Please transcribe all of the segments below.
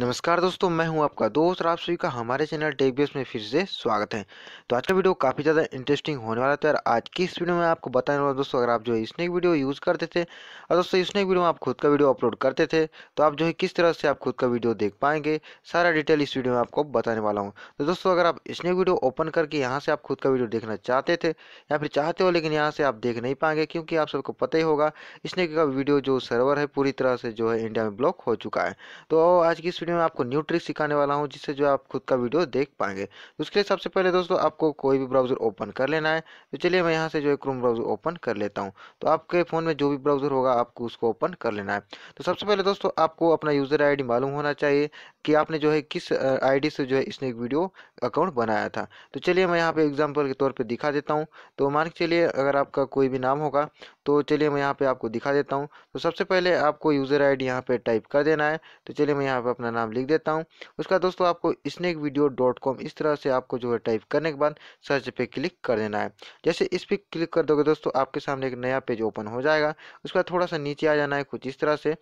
नमस्कार दोस्तों मैं हूं आपका दोस्त आप सभी का हमारे चैनल टेक बेस में फिर से स्वागत है तो आज का वीडियो काफ़ी ज़्यादा इंटरेस्टिंग होने वाला है तो आज की इस वीडियो में आपको बताने वाला दोस्तों अगर आप जो है स्नैक वीडियो यूज़ करते थे और दोस्तों स्नैक वीडियो में आप खुद का वीडियो अपलोड करते थे तो आप जो है किस तरह से आप खुद का वीडियो देख पाएंगे सारा डिटेल इस वीडियो में आपको बताने वाला हूँ तो दोस्तों अगर आप स्नैक वीडियो ओपन करके यहाँ से आप खुद का वीडियो देखना चाहते थे या फिर चाहते हो लेकिन यहाँ से आप देख नहीं पाएंगे क्योंकि आप सबको पता ही होगा स्नैक का वीडियो जो सर्वर है पूरी तरह से जो है इंडिया में ब्लॉक हो चुका है तो आज की वीडियो में आपको न्यू ट्रिक सिखाने वाला हूँ जिससे जो आप खुद का वीडियो देख पाएंगे उसके लिए सबसे पहले दोस्तों आपको कोई भी ब्राउज़र ओपन कर लेना है तो चलिए मैं यहाँ से जो है क्रोम ब्राउज़र ओपन कर लेता हूँ तो आपके फ़ोन में जो भी ब्राउज़र होगा आपको उसको ओपन कर लेना है तो सबसे पहले दोस्तों आपको अपना यूज़र आई मालूम होना चाहिए कि आपने जो है किस आई से जो है इसने एक वीडियो अकाउंट बनाया था तो चलिए मैं यहाँ पर एग्जाम्पल के तौर पर दिखा देता हूँ तो मान के चलिए अगर आपका कोई भी नाम होगा तो चलिए मैं यहाँ पर आपको दिखा देता हूँ तो सबसे पहले आपको यूज़र आई डी यहाँ पर टाइप कर देना है तो चलिए मैं यहाँ पर अपना नाम लिख देता हूँ उसका दोस्तों आपको स्नैक वीडियो डॉट कॉम इस तरह से आपको जो है टाइप करने के बाद सर्च पे क्लिक कर देना है जैसे इस पर क्लिक कर दोगे दोस्तों आपके सामने एक नया पेज ओपन हो जाएगा उसके बाद थोड़ा सा नीचे आ जाना है कुछ इस तरह से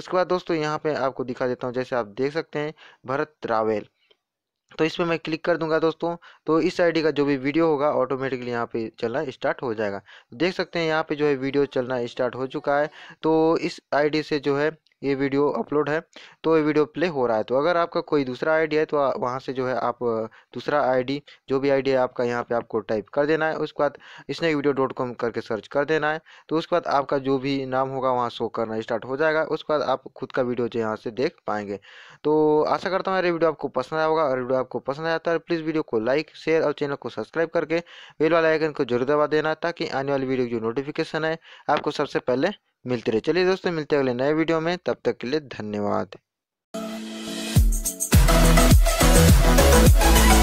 उसके बाद दोस्तों यहाँ पर आपको दिखा देता हूँ जैसे आप देख सकते हैं भरत रावेल तो इस पर मैं क्लिक कर दूंगा दोस्तों तो इस आईडी का जो भी वीडियो होगा ऑटोमेटिकली यहाँ पे चलना स्टार्ट हो जाएगा देख सकते हैं यहाँ पे जो है वीडियो चलना स्टार्ट हो चुका है तो इस आईडी से जो है ये वीडियो अपलोड है तो ये वीडियो प्ले हो रहा है तो अगर आपका कोई दूसरा आईडी है तो वहाँ से जो है आप दूसरा आईडी जो भी आईडी है आपका यहाँ पे आपको टाइप कर देना है उसके बाद इसने वीडियो डॉट कॉम करके सर्च कर देना है तो उसके बाद आपका जो भी नाम होगा वहाँ शो करना स्टार्ट हो जाएगा उसके बाद आप खुद का वीडियो जो यहाँ से देख पाएंगे तो आशा करता हूँ मेरे वीडियो आपको पसंद आया होगा और वीडियो आपको पसंद आया है प्लीज़ तो वीडियो को लाइक शेयर और चैनल को सब्सक्राइब करके बेल वाला आइकन को जरूर दबा देना ताकि आने वाली वीडियो की जो नोटिफिकेशन है आपको सबसे पहले मिलते रहे चलिए दोस्तों मिलते हैं अगले नए वीडियो में तब तक के लिए धन्यवाद